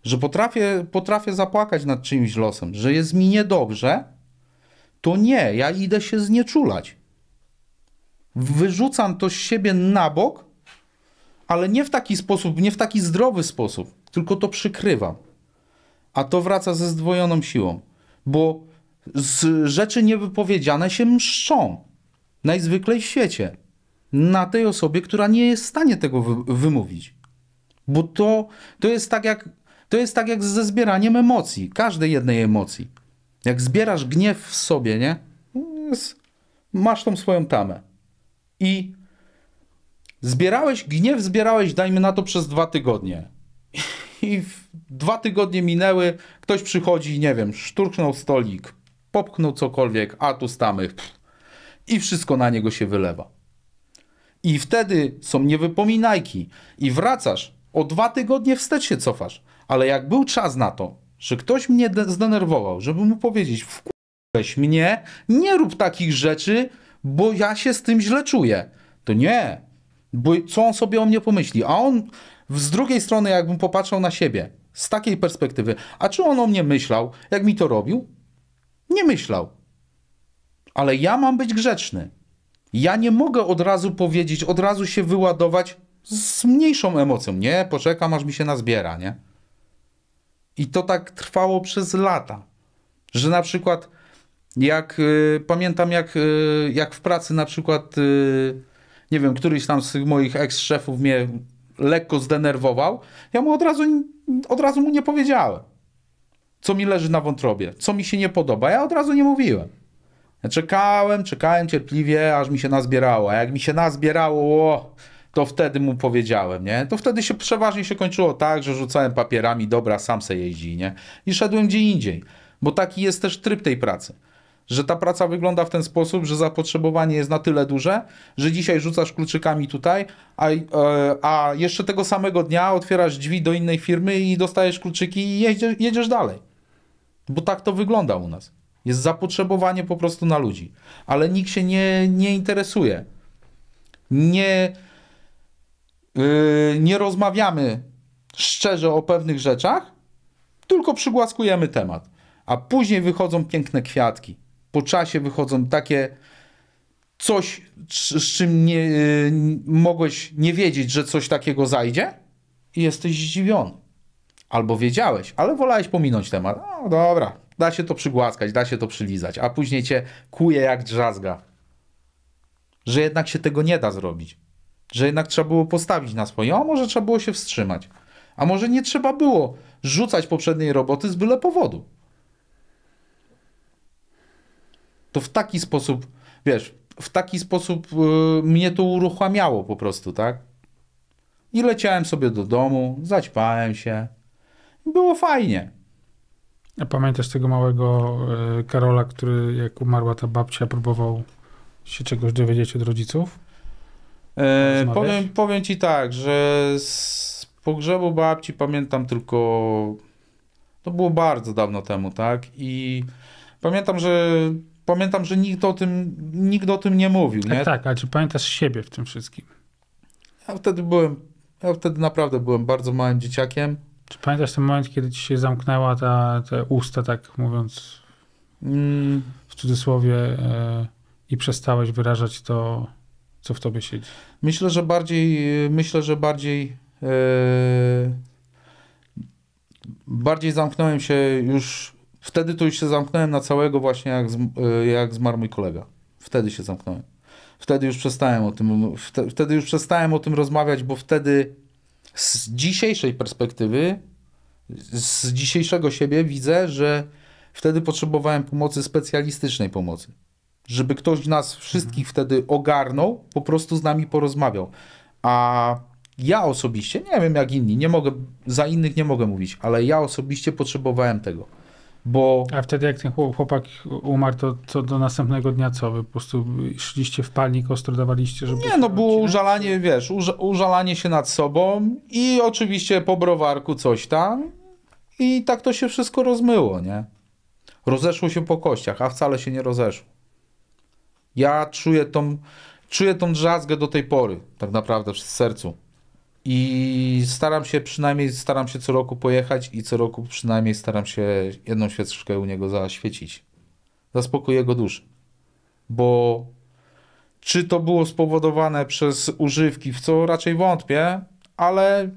że potrafię, potrafię zapłakać nad czyimś losem, że jest mi niedobrze, to nie, ja idę się znieczulać wyrzucam to z siebie na bok, ale nie w taki sposób, nie w taki zdrowy sposób, tylko to przykrywam. A to wraca ze zdwojoną siłą, bo z rzeczy niewypowiedziane się mszczą. Najzwyklej w świecie. Na tej osobie, która nie jest w stanie tego wy wymówić. Bo to, to, jest tak jak, to jest tak jak ze zbieraniem emocji, każdej jednej emocji. Jak zbierasz gniew w sobie, nie? Masz tą swoją tamę i zbierałeś, gniew zbierałeś, dajmy na to, przez dwa tygodnie. I dwa tygodnie minęły, ktoś przychodzi, nie wiem, szturknął stolik, popchnął cokolwiek, a tu stamy, i wszystko na niego się wylewa. I wtedy są niewypominajki, i wracasz, o dwa tygodnie wstecz się cofasz. Ale jak był czas na to, że ktoś mnie zdenerwował, żeby mu powiedzieć, wkurzyłeś mnie, nie rób takich rzeczy, bo ja się z tym źle czuję. To nie, bo co on sobie o mnie pomyśli? A on z drugiej strony, jakbym popatrzał na siebie z takiej perspektywy, a czy on o mnie myślał, jak mi to robił? Nie myślał. Ale ja mam być grzeczny. Ja nie mogę od razu powiedzieć, od razu się wyładować z mniejszą emocją. Nie, poczekam, aż mi się nazbiera, nie? I to tak trwało przez lata. Że na przykład jak y, pamiętam, jak, y, jak w pracy na przykład, y, nie wiem, któryś tam z moich ex-szefów mnie lekko zdenerwował, ja mu od razu, od razu mu nie powiedziałem, co mi leży na wątrobie, co mi się nie podoba. Ja od razu nie mówiłem. Ja czekałem, czekałem cierpliwie, aż mi się nazbierało. A jak mi się nazbierało, o, to wtedy mu powiedziałem, nie? To wtedy się przeważnie się kończyło tak, że rzucałem papierami, dobra, sam se jeździ, nie? I szedłem gdzie indziej, bo taki jest też tryb tej pracy. Że ta praca wygląda w ten sposób, że zapotrzebowanie jest na tyle duże, że dzisiaj rzucasz kluczykami tutaj, a, e, a jeszcze tego samego dnia otwierasz drzwi do innej firmy i dostajesz kluczyki i jedziesz, jedziesz dalej. Bo tak to wygląda u nas. Jest zapotrzebowanie po prostu na ludzi, ale nikt się nie, nie interesuje. Nie, yy, nie rozmawiamy szczerze o pewnych rzeczach, tylko przygłaskujemy temat. A później wychodzą piękne kwiatki po czasie wychodzą takie coś, z czym nie, y, mogłeś nie wiedzieć, że coś takiego zajdzie i jesteś zdziwiony. Albo wiedziałeś, ale wolałeś pominąć temat. No dobra, da się to przygłaskać, da się to przylizać, a później cię kuje jak drzazga. Że jednak się tego nie da zrobić. Że jednak trzeba było postawić na swoje, a może trzeba było się wstrzymać. A może nie trzeba było rzucać poprzedniej roboty z byle powodu. to w taki sposób, wiesz, w taki sposób y, mnie to uruchamiało po prostu, tak? I leciałem sobie do domu, zaćpałem się. Było fajnie. A pamiętasz tego małego y, Karola, który jak umarła ta babcia, próbował się czegoś dowiedzieć od rodziców? E, powiem, powiem ci tak, że z pogrzebu babci pamiętam tylko. To było bardzo dawno temu, tak? I pamiętam, że pamiętam, że nikt o tym, nikt o tym nie mówił. Tak, nie? tak, ale czy pamiętasz siebie w tym wszystkim? Ja wtedy byłem, ja wtedy naprawdę byłem bardzo małym dzieciakiem. Czy pamiętasz ten moment, kiedy ci się zamknęła ta, te usta, tak mówiąc mm. w cudzysłowie, e, i przestałeś wyrażać to, co w tobie siedzi? Myślę, że bardziej, myślę, że bardziej, e, bardziej zamknąłem się już Wtedy to już się zamknąłem na całego właśnie jak, y, jak zmarł mój kolega. Wtedy się zamknąłem. Wtedy już przestałem o tym, wtedy już przestałem o tym rozmawiać, bo wtedy z dzisiejszej perspektywy, z dzisiejszego siebie widzę, że wtedy potrzebowałem pomocy specjalistycznej pomocy. Żeby ktoś nas wszystkich mhm. wtedy ogarnął, po prostu z nami porozmawiał. A ja osobiście, nie wiem jak inni, nie mogę, za innych nie mogę mówić, ale ja osobiście potrzebowałem tego. Bo... A wtedy jak ten chłopak umarł, to co do następnego dnia co? Wy po prostu szliście w palnik, ostro dawaliście, żeby... Nie, no było użalanie, wiesz, uż, użalanie się nad sobą i oczywiście po browarku coś tam i tak to się wszystko rozmyło, nie? Rozeszło się po kościach, a wcale się nie rozeszło. Ja czuję tą, czuję tą drzazgę do tej pory, tak naprawdę w sercu. I staram się przynajmniej, staram się co roku pojechać i co roku przynajmniej staram się jedną świeczkę u niego zaświecić. Zaspokoję jego duszy. Bo czy to było spowodowane przez używki, w co raczej wątpię, ale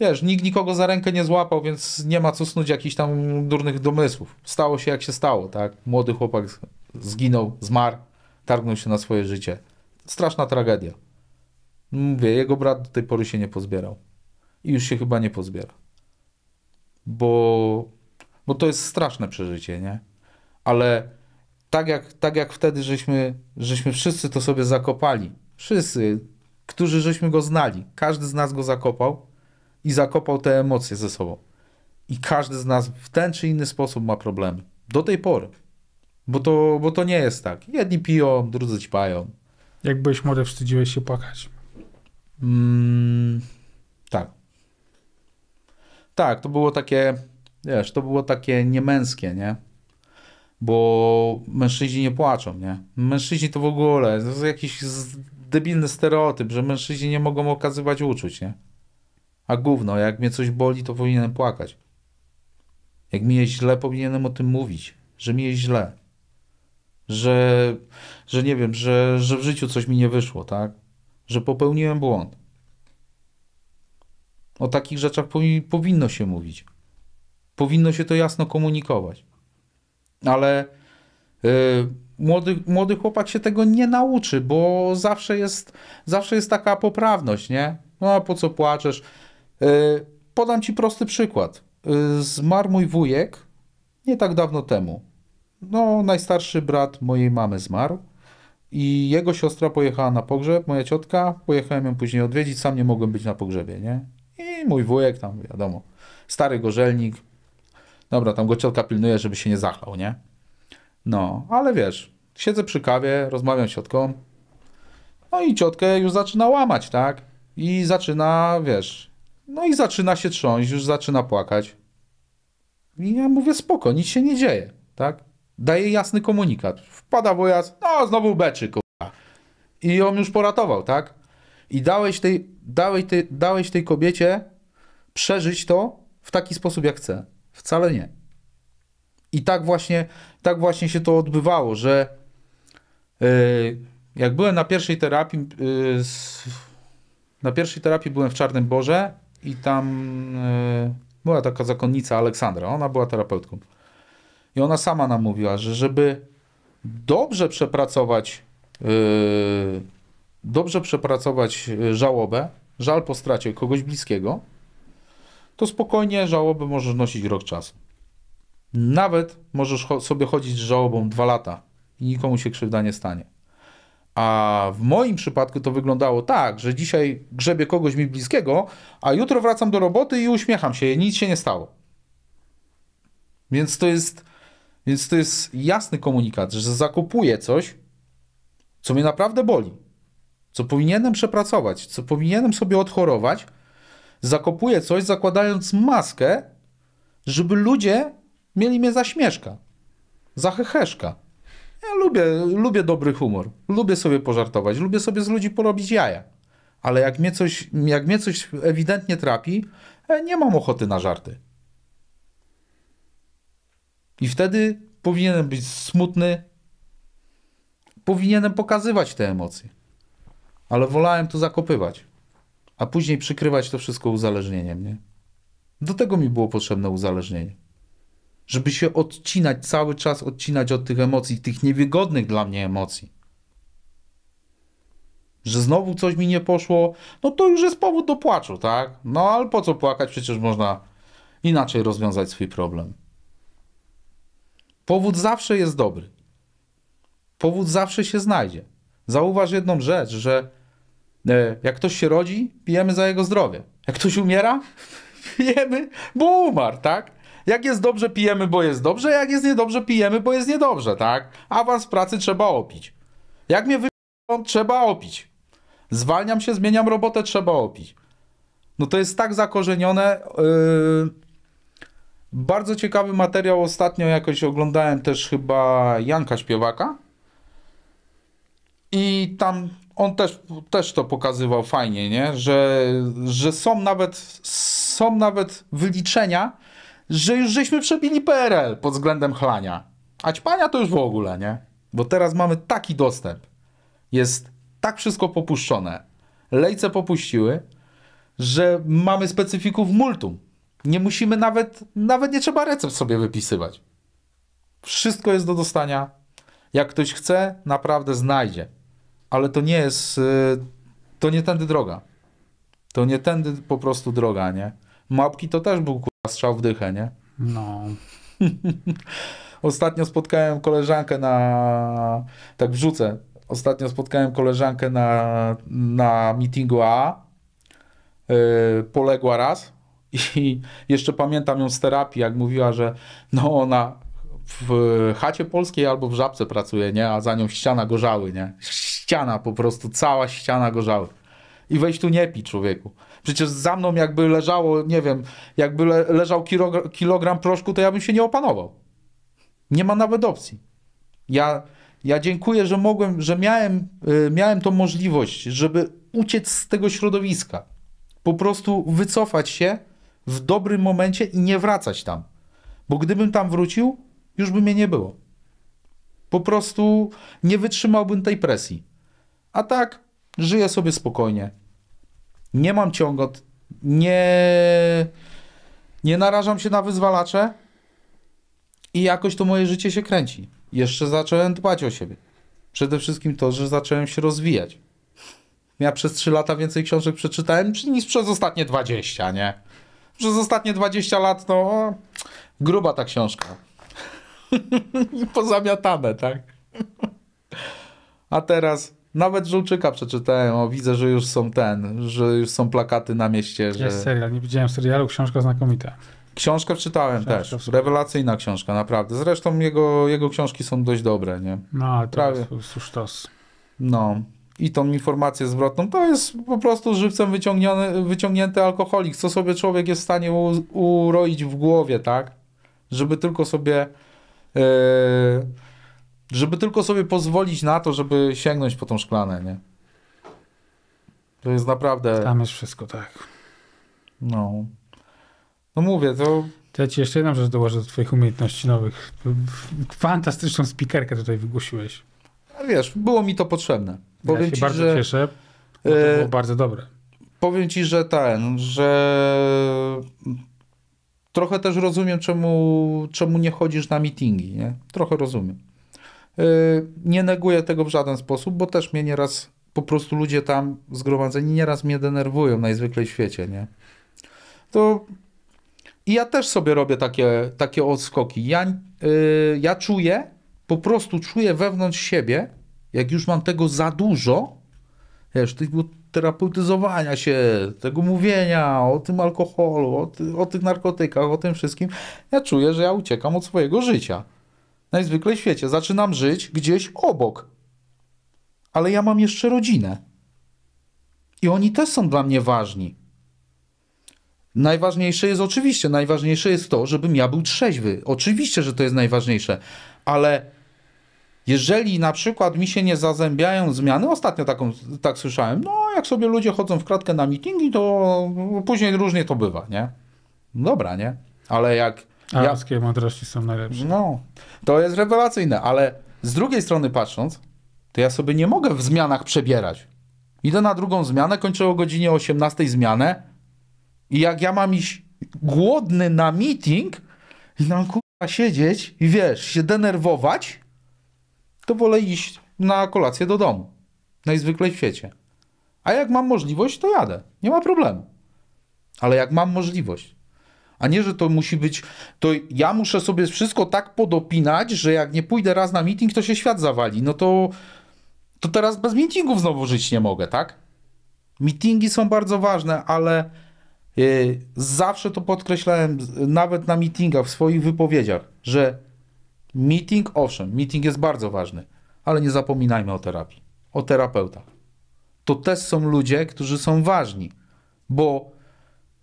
wiesz, nikt nikogo za rękę nie złapał, więc nie ma co snuć jakichś tam durnych domysłów. Stało się jak się stało, tak? Młody chłopak zginął, zmarł, targnął się na swoje życie. Straszna tragedia. Mówię, jego brat do tej pory się nie pozbierał. I już się chyba nie pozbiera. Bo, bo to jest straszne przeżycie, nie? Ale tak jak, tak jak wtedy, żeśmy, żeśmy wszyscy to sobie zakopali. Wszyscy, którzy żeśmy go znali. Każdy z nas go zakopał i zakopał te emocje ze sobą. I każdy z nas w ten czy inny sposób ma problemy. Do tej pory. Bo to, bo to nie jest tak. Jedni piją, drudzy ćpają. Jak byłeś młody, wstydziłeś się płakać. Mm, tak. Tak, to było takie, wiesz, to było takie niemęskie, nie? Bo mężczyźni nie płaczą, nie? Mężczyźni to w ogóle, to jest jakiś debilny stereotyp, że mężczyźni nie mogą okazywać uczuć, nie? A gówno, jak mnie coś boli, to powinienem płakać. Jak mi jest źle, powinienem o tym mówić, że mi jest źle. Że, że nie wiem, że, że w życiu coś mi nie wyszło, tak? że popełniłem błąd. O takich rzeczach powinno się mówić. Powinno się to jasno komunikować. Ale yy, młody, młody chłopak się tego nie nauczy, bo zawsze jest, zawsze jest taka poprawność, nie? No a po co płaczesz? Yy, podam ci prosty przykład. Yy, zmarł mój wujek nie tak dawno temu. No, najstarszy brat mojej mamy zmarł i jego siostra pojechała na pogrzeb, moja ciotka, pojechałem ją później odwiedzić, sam nie mogłem być na pogrzebie, nie? I mój wujek tam, wiadomo, stary gorzelnik, dobra, tam go ciotka pilnuje, żeby się nie zachlał, nie? No, ale wiesz, siedzę przy kawie, rozmawiam z ciotką, no i ciotkę już zaczyna łamać, tak? I zaczyna, wiesz, no i zaczyna się trząść, już zaczyna płakać. I ja mówię, spoko, nic się nie dzieje, tak? daje jasny komunikat. Wpada wojaz, no znowu beczy, kurwa. I on już poratował, tak? I dałeś tej, dałeś, tej, dałeś tej kobiecie przeżyć to w taki sposób, jak chce. Wcale nie. I tak właśnie, tak właśnie się to odbywało, że yy, jak byłem na pierwszej terapii, yy, na pierwszej terapii byłem w Czarnym Borze i tam yy, była taka zakonnica Aleksandra, ona była terapeutką. I ona sama nam mówiła, że żeby dobrze przepracować, yy, dobrze przepracować yy, żałobę, żal po stracie kogoś bliskiego, to spokojnie żałobę możesz nosić rok czasu. Nawet możesz sobie chodzić z żałobą dwa lata i nikomu się krzywda nie stanie. A w moim przypadku to wyglądało tak, że dzisiaj grzebie kogoś mi bliskiego, a jutro wracam do roboty i uśmiecham się, nic się nie stało. Więc to jest więc to jest jasny komunikat, że zakupuję coś, co mnie naprawdę boli, co powinienem przepracować, co powinienem sobie odchorować. Zakopuję coś, zakładając maskę, żeby ludzie mieli mnie za śmieszka, za heheszka. Ja lubię, lubię dobry humor, lubię sobie pożartować, lubię sobie z ludzi porobić jaja. Ale jak mnie coś, jak mnie coś ewidentnie trapi, e, nie mam ochoty na żarty. I wtedy powinienem być smutny, powinienem pokazywać te emocje. Ale wolałem to zakopywać, a później przykrywać to wszystko uzależnieniem, nie? Do tego mi było potrzebne uzależnienie. Żeby się odcinać, cały czas odcinać od tych emocji, tych niewygodnych dla mnie emocji. Że znowu coś mi nie poszło, no to już jest powód do płaczu, tak? No ale po co płakać? Przecież można inaczej rozwiązać swój problem. Powód zawsze jest dobry. Powód zawsze się znajdzie. Zauważ jedną rzecz, że e, jak ktoś się rodzi, pijemy za jego zdrowie. Jak ktoś umiera, pijemy, bo umarł, tak? Jak jest dobrze, pijemy, bo jest dobrze, jak jest niedobrze, pijemy, bo jest niedobrze, tak? Awans pracy trzeba opić. Jak mnie wypią, trzeba opić. Zwalniam się, zmieniam robotę, trzeba opić. No to jest tak zakorzenione. Yy bardzo ciekawy materiał ostatnio jakoś oglądałem też chyba Janka Śpiewaka. I tam on też, też to pokazywał fajnie, nie? Że, że są, nawet, są nawet wyliczenia, że już żeśmy przebili PRL pod względem chlania. A ćpania to już w ogóle, nie? Bo teraz mamy taki dostęp. Jest tak wszystko popuszczone. Lejce popuściły, że mamy specyfików multum. Nie musimy nawet, nawet nie trzeba recept sobie wypisywać. Wszystko jest do dostania. Jak ktoś chce, naprawdę znajdzie. Ale to nie jest, y, to nie tędy droga. To nie tędy po prostu droga, nie? Mapki to też był kurwa strzał w dychę, nie? No. Ostatnio spotkałem koleżankę na, tak wrzucę, ostatnio spotkałem koleżankę na, na meetingu A. Yy, poległa raz i jeszcze pamiętam ją z terapii, jak mówiła, że no ona w chacie polskiej albo w żabce pracuje, nie? A za nią ściana gorzały, nie? Ściana po prostu, cała ściana gorzały. I weź tu nie pi człowieku. Przecież za mną jakby leżało, nie wiem, jakby le leżał kilogram, kilogram proszku, to ja bym się nie opanował. Nie ma nawet opcji. Ja, ja dziękuję, że mogłem, że miałem, yy, miałem tą możliwość, żeby uciec z tego środowiska. Po prostu wycofać się, w dobrym momencie i nie wracać tam. Bo gdybym tam wrócił, już by mnie nie było. Po prostu nie wytrzymałbym tej presji. A tak, żyję sobie spokojnie. Nie mam ciągot, nie, nie narażam się na wyzwalacze i jakoś to moje życie się kręci. Jeszcze zacząłem dbać o siebie. Przede wszystkim to, że zacząłem się rozwijać. Ja przez 3 lata więcej książek przeczytałem niż przez ostatnie 20, nie? przez ostatnie 20 lat, no, gruba ta książka. Pozamiatane, tak? A teraz nawet Żółczyka przeczytałem, o, widzę, że już są ten, że już są plakaty na mieście. Że... Jest serial, nie widziałem serialu, książka znakomita. Książkę czytałem książka też, rewelacyjna książka, naprawdę. Zresztą jego, jego książki są dość dobre, nie? No, to Prawie. jest No, i tą informację zwrotną, to jest po prostu żywcem wyciągnięty, wyciągnięty alkoholik, co sobie człowiek jest w stanie u, uroić w głowie, tak? Żeby tylko sobie yy, żeby tylko sobie pozwolić na to, żeby sięgnąć po tą szklanę, nie? To jest naprawdę... Tam jest wszystko, tak. No. No mówię, to... To ja ci jeszcze jedną rzecz dołożę do twoich umiejętności nowych. Fantastyczną spikerkę tutaj wygłosiłeś. Wiesz, było mi to potrzebne. Powiem ja się ci, bardzo że... cieszę, bo to e, było bardzo dobre. Powiem ci, że ten, że trochę też rozumiem, czemu, czemu nie chodzisz na meetingi, nie? Trochę rozumiem. E, nie neguję tego w żaden sposób, bo też mnie nieraz po prostu ludzie tam zgromadzeni nieraz mnie denerwują najzwyklej w świecie, nie? To i ja też sobie robię takie, takie odskoki. Ja, e, ja czuję, po prostu czuję wewnątrz siebie, jak już mam tego za dużo, wiesz, tego terapeutyzowania się, tego mówienia o tym alkoholu, o, ty, o tych narkotykach, o tym wszystkim, ja czuję, że ja uciekam od swojego życia. Najzwyklej w świecie. Zaczynam żyć gdzieś obok. Ale ja mam jeszcze rodzinę. I oni też są dla mnie ważni. Najważniejsze jest oczywiście, najważniejsze jest to, żebym ja był trzeźwy. Oczywiście, że to jest najważniejsze, ale jeżeli na przykład mi się nie zazębiają zmiany, ostatnio taką, tak słyszałem, no jak sobie ludzie chodzą w kratkę na mitingi, to później różnie to bywa, nie? Dobra, nie? Ale jak... Arabskie ja... mądrości są najlepsze. No, to jest rewelacyjne, ale z drugiej strony patrząc, to ja sobie nie mogę w zmianach przebierać. Idę na drugą zmianę, kończę o godzinie 18 zmianę i jak ja mam iść głodny na meeting i mam kurwa siedzieć i wiesz, się denerwować, to wolę iść na kolację do domu. Najzwyklej w świecie. A jak mam możliwość, to jadę. Nie ma problemu. Ale jak mam możliwość. A nie, że to musi być, to ja muszę sobie wszystko tak podopinać, że jak nie pójdę raz na meeting, to się świat zawali. No to, to teraz bez meetingów znowu żyć nie mogę, tak? Meetingi są bardzo ważne, ale yy, zawsze to podkreślałem, nawet na meetingach, w swoich wypowiedziach, że Meeting, owszem, meeting jest bardzo ważny, ale nie zapominajmy o terapii, o terapeutach. To też są ludzie, którzy są ważni, bo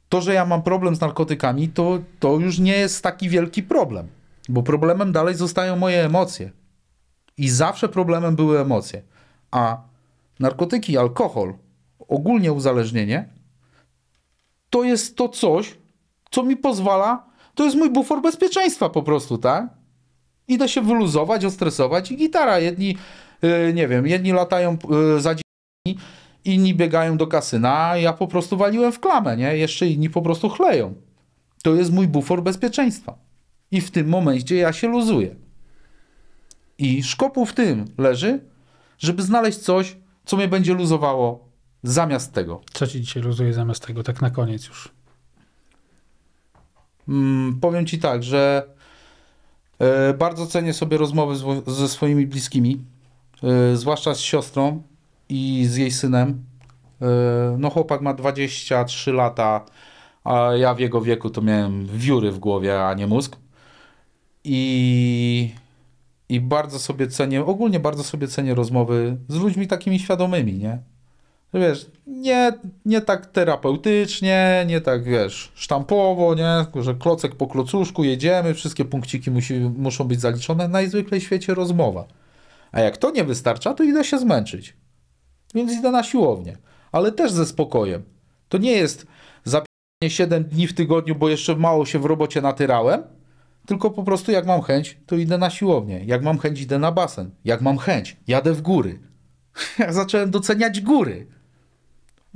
to, że ja mam problem z narkotykami, to, to już nie jest taki wielki problem, bo problemem dalej zostają moje emocje. I zawsze problemem były emocje. A narkotyki, alkohol, ogólnie uzależnienie, to jest to coś, co mi pozwala, to jest mój bufor bezpieczeństwa po prostu, tak? i da się wyluzować, odstresować i gitara. Jedni, y, nie wiem, jedni latają y, za dzień, inni biegają do kasyna, ja po prostu waliłem w klamę, nie? Jeszcze inni po prostu chleją. To jest mój bufor bezpieczeństwa. I w tym momencie ja się luzuję. I szkopu w tym leży, żeby znaleźć coś, co mnie będzie luzowało zamiast tego. Co ci dzisiaj luzuje zamiast tego, tak na koniec już? Mm, powiem ci tak, że E, bardzo cenię sobie rozmowy z, ze swoimi bliskimi, e, zwłaszcza z siostrą i z jej synem. E, no chłopak ma 23 lata, a ja w jego wieku to miałem wióry w głowie, a nie mózg. I, i bardzo sobie cenię, ogólnie bardzo sobie cenię rozmowy z ludźmi takimi świadomymi, nie? No wiesz, nie, nie tak terapeutycznie, nie tak, wiesz, sztampowo, nie, że klocek po klocuszku jedziemy, wszystkie punkciki musi, muszą być zaliczone, najzwyklej w świecie rozmowa. A jak to nie wystarcza, to idę się zmęczyć. Więc idę na siłownię, ale też ze spokojem. To nie jest zapisanie 7 dni w tygodniu, bo jeszcze mało się w robocie natyrałem, tylko po prostu jak mam chęć, to idę na siłownię. Jak mam chęć, idę na basen. Jak mam chęć, jadę w góry. Ja zacząłem doceniać góry.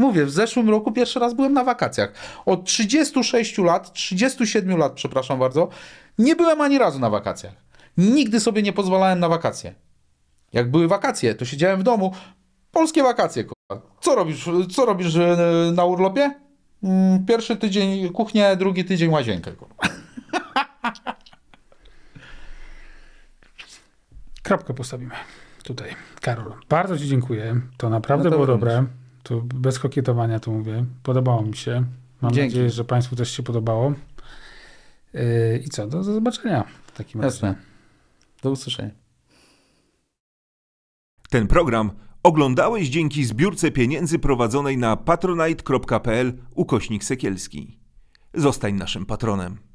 Mówię, w zeszłym roku pierwszy raz byłem na wakacjach. Od 36 lat, 37 lat, przepraszam bardzo, nie byłem ani razu na wakacjach. Nigdy sobie nie pozwalałem na wakacje. Jak były wakacje, to siedziałem w domu. Polskie wakacje, kurwa. Co robisz, co robisz e, na urlopie? Mm, pierwszy tydzień kuchnię, drugi tydzień łazienkę, kurwa. Kropkę postawimy tutaj. Karol, bardzo Ci dziękuję. To naprawdę no to było również. dobre. To bez kokietowania to mówię. Podobało mi się. Mam Dzięki. nadzieję, że Państwu też się podobało. Yy, I co? Do, do zobaczenia w takim Jasne. razie. Do usłyszenia. Ten program oglądałeś dzięki zbiórce pieniędzy prowadzonej na patronite.pl ukośnik Sekielski. Zostań naszym patronem.